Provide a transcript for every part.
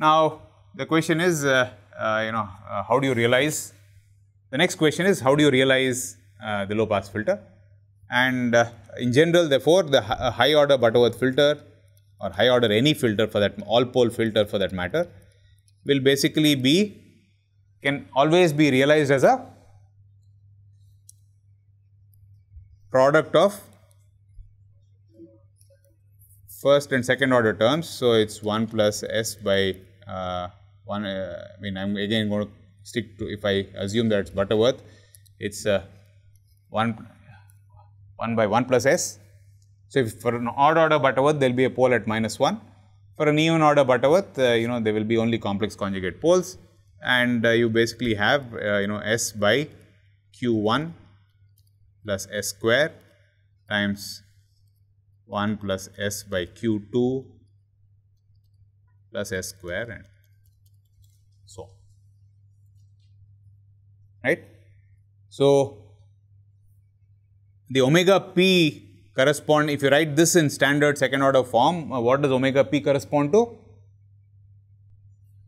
Now, the question is, uh, uh, you know, uh, how do you realize? The next question is, how do you realize uh, the low pass filter? And uh, in general, therefore, the uh, high order Butterworth filter or high order any filter for that, all pole filter for that matter, will basically be, can always be realized as a product of first and second order terms. So, it is 1 plus s by uh, one, uh, I mean, I'm again going to stick to if I assume that it's Butterworth, it's uh, one 1 by 1 plus s. So, if for an odd order Butterworth, there will be a pole at minus 1. For an even order Butterworth, uh, you know, there will be only complex conjugate poles and uh, you basically have, uh, you know, s by q1 plus s square times 1 plus s by q2 plus s square and eh? so on. Right. So, the omega p correspond if you write this in standard second order form, uh, what does omega p correspond to?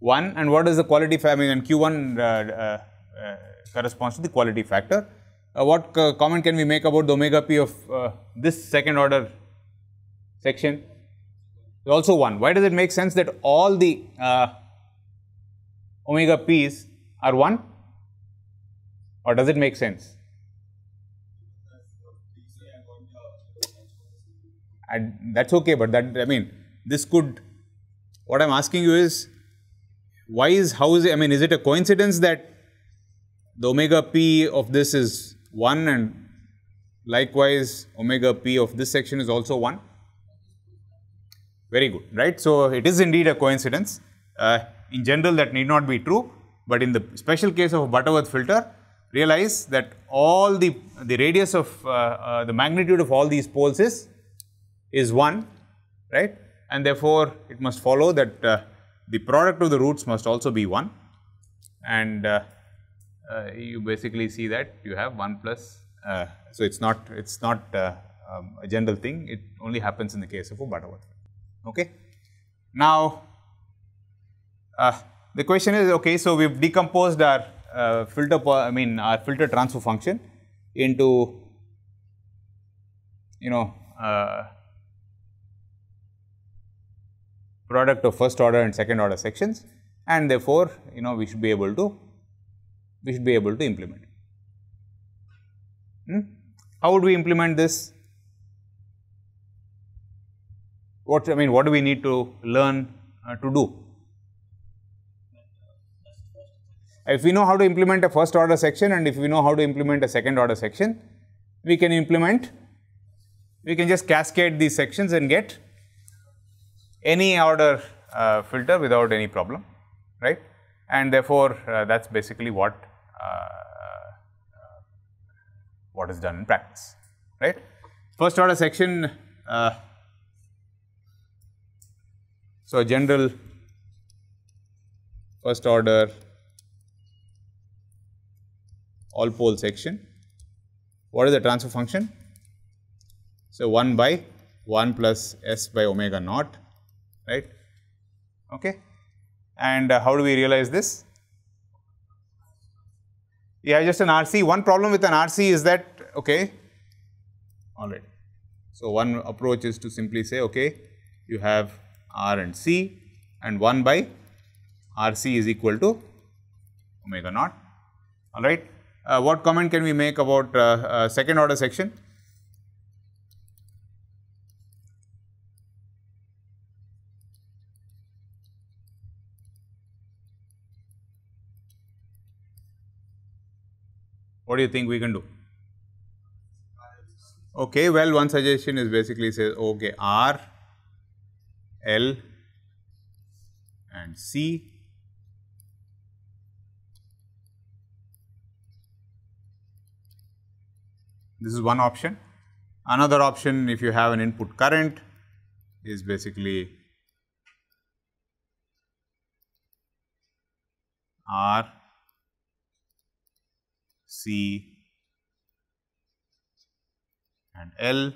1 and what is the quality factor I mean, q1 uh, uh, uh, corresponds to the quality factor. Uh, what comment can we make about the omega p of uh, this second order section? is also 1. Why does it make sense that all the uh, omega p's are 1 or does it make sense? And that's okay, but that I mean, this could. What I'm asking you is, why is how is it, I mean, is it a coincidence that the omega p of this is one and likewise omega p of this section is also one? Very good, right? So, it is indeed a coincidence. Uh, in general, that need not be true, but in the special case of a Butterworth filter, realize that all the, the radius of uh, uh, the magnitude of all these poles is, is 1, right? And therefore, it must follow that uh, the product of the roots must also be 1 and uh, uh, you basically see that you have 1 plus, so it is not, it is not um, a general thing, it only happens in the case of a Butterworth okay. Now, uh, the question is okay, so we've decomposed our uh, filter, I mean our filter transfer function into you know uh, product of first order and second order sections and therefore, you know we should be able to we should be able to implement. Hmm? How would we implement this? What I mean, what do we need to learn uh, to do? If we know how to implement a first order section and if we know how to implement a second order section, we can implement, we can just cascade these sections and get any order uh, filter without any problem, right. And therefore, uh, that is basically what, uh, uh, what is done in practice, right. First order section uh, so, a general first order all pole section. What is the transfer function? So, 1 by 1 plus s by omega naught, right. Okay. And uh, how do we realize this? Yeah, just an RC. One problem with an RC is that, okay, all right. So, one approach is to simply say, okay, you have R and C and 1 by R C is equal to omega naught, all right. Uh, what comment can we make about uh, uh, second order section? What do you think we can do? Okay, well one suggestion is basically says okay R L and C this is one option. Another option if you have an input current is basically R C and L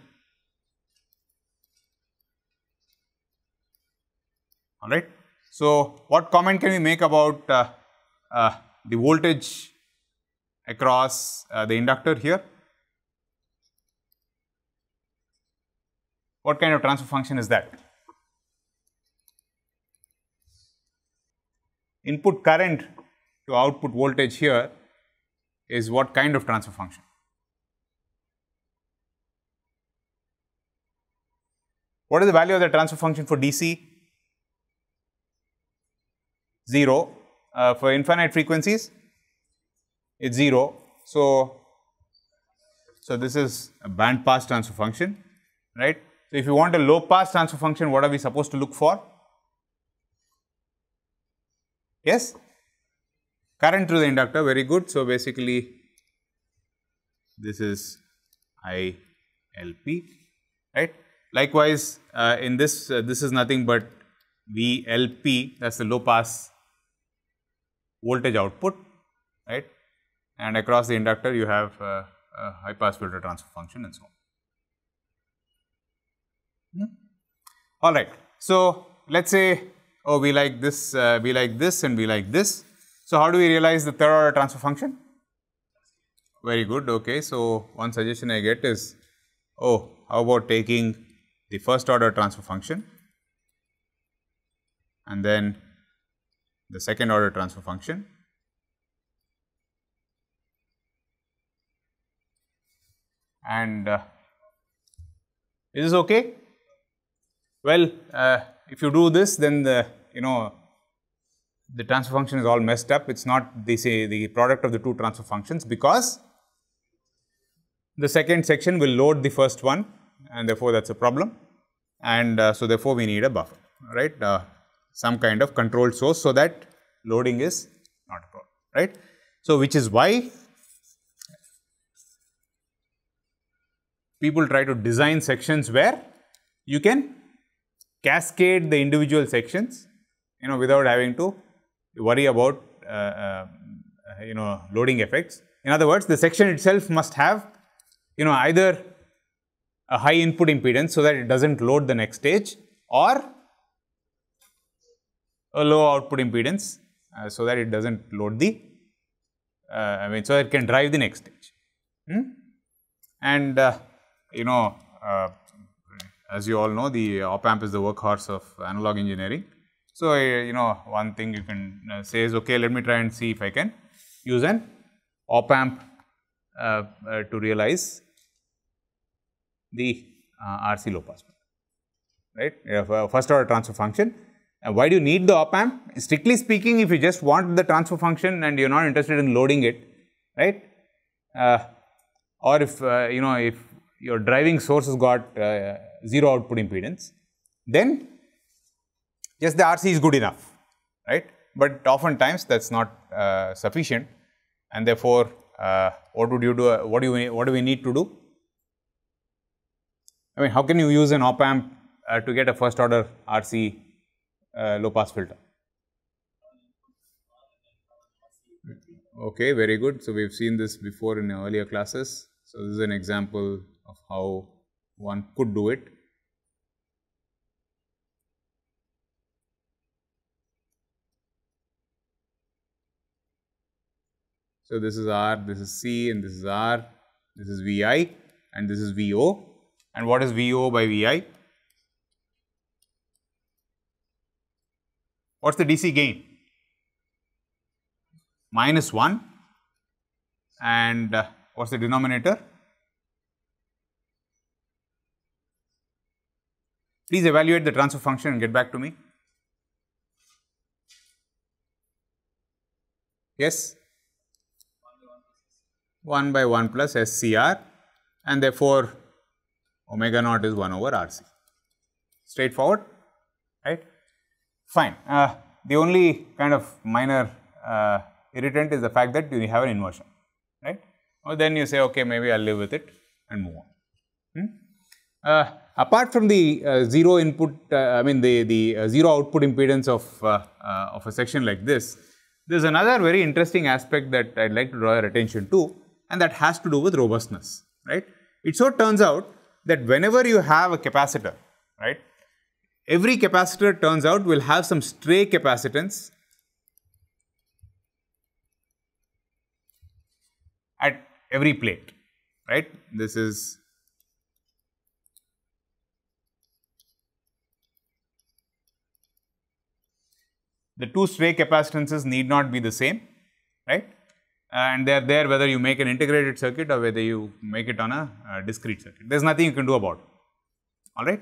all right. So, what comment can we make about uh, uh, the voltage across uh, the inductor here? What kind of transfer function is that? Input current to output voltage here is what kind of transfer function? What is the value of the transfer function for DC? 0. Uh, for infinite frequencies, it's 0. So, so this is a band pass transfer function, right. So, if you want a low pass transfer function, what are we supposed to look for? Yes? Current through the inductor, very good. So, basically this is ILP, right. Likewise, uh, in this, uh, this is nothing but VLP, that is the low pass voltage output right and across the inductor you have a high pass filter transfer function and so on. Hmm? All right. So, let us say oh we like this, uh, we like this and we like this. So, how do we realize the third order transfer function? Very good. Okay. So, one suggestion I get is oh how about taking the first order transfer function and then the second order transfer function. And uh, is this okay? Well, uh, if you do this, then the you know the transfer function is all messed up. It's not they say the product of the two transfer functions because the second section will load the first one, and therefore that's a problem. And uh, so therefore we need a buffer, right? Uh, some kind of controlled source so that loading is not a problem, right. So, which is why people try to design sections where you can cascade the individual sections, you know, without having to worry about, uh, uh, you know, loading effects. In other words, the section itself must have, you know, either a high input impedance so that it doesn't load the next stage or a low output impedance uh, so that it does not load the, uh, I mean so it can drive the next stage. Hmm? And uh, you know uh, as you all know the op amp is the workhorse of analog engineering. So, uh, you know one thing you can say is okay let me try and see if I can use an op amp to realize the RC low pass right. First order transfer function uh, why do you need the op amp? Strictly speaking, if you just want the transfer function and you're not interested in loading it, right? Uh, or if, uh, you know, if your driving source has got uh, zero output impedance, then just the RC is good enough, right? But oftentimes that's not uh, sufficient and therefore, uh, what would you do, what do, you, what do we need to do? I mean, how can you use an op amp to get a first order RC uh, low pass filter. Okay, very good. So, we have seen this before in earlier classes. So, this is an example of how one could do it. So, this is R, this is C and this is R, this is VI and this is VO. And what is VO by VI? What is the DC gain? Minus 1 and uh, what is the denominator? Please evaluate the transfer function and get back to me. Yes? 1 by 1 plus SCR and therefore, omega naught is 1 over RC. Straightforward, right? fine. Uh, the only kind of minor uh, irritant is the fact that you have an inversion, right. Well, then you say, okay, maybe I will live with it and move on. Hmm? Uh, apart from the uh, zero input, uh, I mean the, the uh, zero output impedance of, uh, uh, of a section like this, there is another very interesting aspect that I would like to draw your attention to and that has to do with robustness, right. It so turns out that whenever you have a capacitor, right, every capacitor turns out will have some stray capacitance at every plate, right? This is the two stray capacitances need not be the same, right? And they are there whether you make an integrated circuit or whether you make it on a, a discrete circuit. There is nothing you can do about it, all right?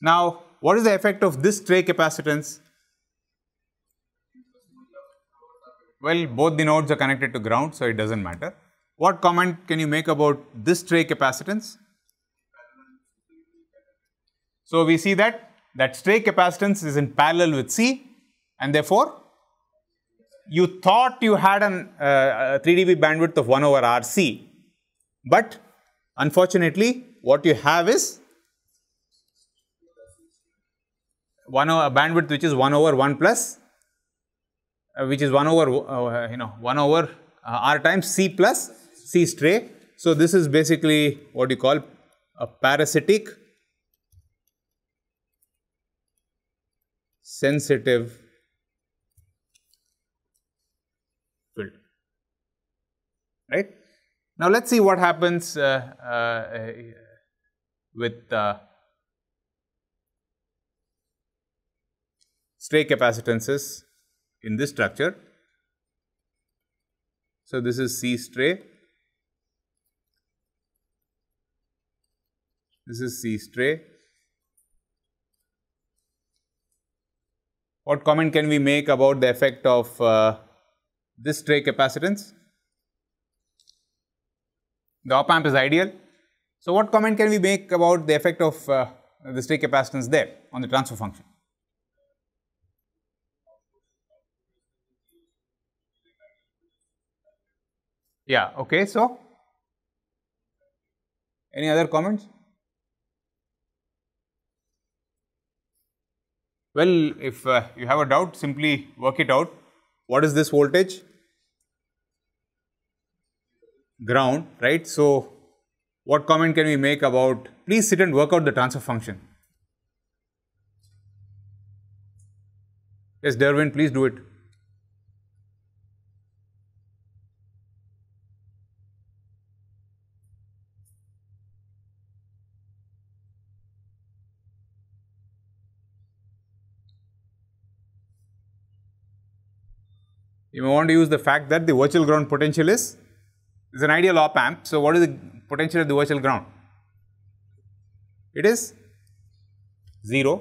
Now, what is the effect of this tray capacitance? Well, both the nodes are connected to ground, so it does not matter. What comment can you make about this tray capacitance? So, we see that that stray capacitance is in parallel with C and therefore, you thought you had an, uh, a 3 dB bandwidth of 1 over RC, but unfortunately, what you have is 1 over bandwidth which is 1 over 1 plus uh, which is 1 over uh, you know 1 over uh, r times c plus c stray. So, this is basically what you call a parasitic sensitive filter, right. Now, let us see what happens uh, uh, with uh, stray capacitances in this structure. So, this is C stray, this is C stray. What comment can we make about the effect of uh, this stray capacitance? The op amp is ideal. So, what comment can we make about the effect of uh, the stray capacitance there on the transfer function? Yeah, okay. So, any other comments? Well, if uh, you have a doubt, simply work it out. What is this voltage? Ground, right? So, what comment can we make about, please sit and work out the transfer function. Yes, Derwin, please do it. You may want to use the fact that the virtual ground potential is, is an ideal op amp. So, what is the potential at the virtual ground? It is 0.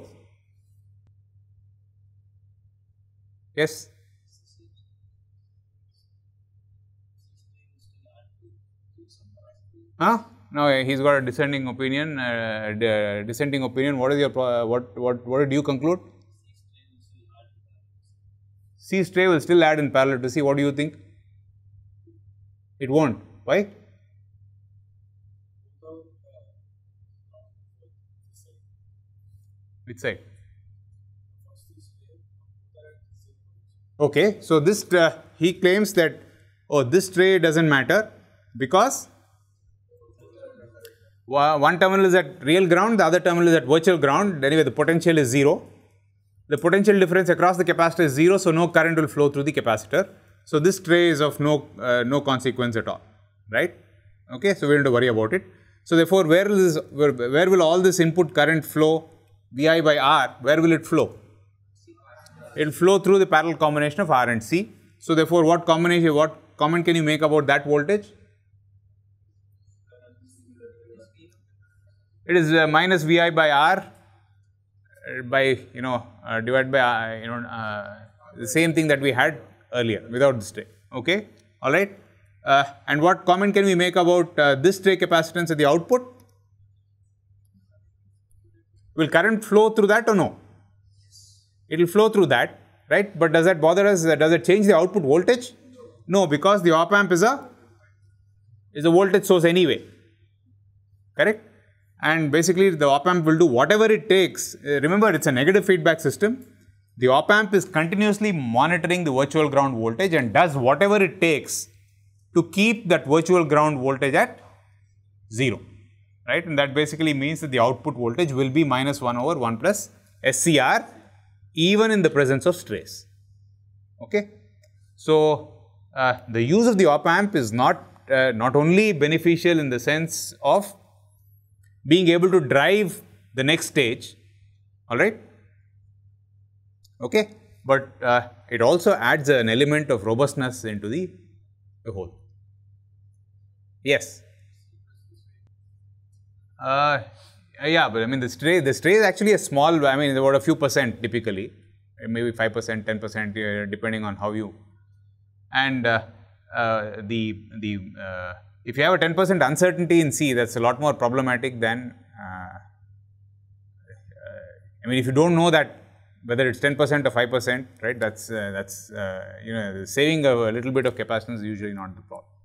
Yes? Huh? No, he's got a dissenting opinion. Uh, uh dissenting opinion. What is your uh, what what what did you conclude? C stray will still add in parallel to C. What do you think? It won't. Why? Which side? Okay, so this uh, he claims that oh this tray doesn't matter because one terminal is at real ground, the other terminal is at virtual ground. Anyway, the potential is zero. The potential difference across the capacitor is 0, so no current will flow through the capacitor. So, this tray is of no, uh, no consequence at all, right? Okay, so we don't have to worry about it. So, therefore, where will, this, where, where will all this input current flow, Vi by R, where will it flow? It will flow through the parallel combination of R and C. So, therefore, what combination, what comment can you make about that voltage? It is uh, minus Vi by R by you know uh, divided by uh, you know uh, the same thing that we had earlier without this tray. Okay, all right. Uh, and what comment can we make about this tray capacitance at the output? Will current flow through that or no? It will flow through that, right? But does that bother us? Does it change the output voltage? No, because the op amp is a is a voltage source anyway. Correct? and basically the op amp will do whatever it takes. Uh, remember, it's a negative feedback system. The op amp is continuously monitoring the virtual ground voltage and does whatever it takes to keep that virtual ground voltage at 0, right? And that basically means that the output voltage will be minus 1 over 1 plus SCR even in the presence of stress, okay? So, uh, the use of the op amp is not, uh, not only beneficial in the sense of being able to drive the next stage, all right. Okay, but uh, it also adds an element of robustness into the, the whole. Yes. Uh, yeah, but I mean the stray the stray is actually a small. I mean about a few percent typically, maybe five percent, ten percent, uh, depending on how you and uh, uh, the the uh, if you have a 10% uncertainty in C, that's a lot more problematic than, uh, uh I mean, if you don't know that whether it's 10% or 5%, right, that's, uh, that's uh, you know, saving a, little bit of capacitance is usually not the problem.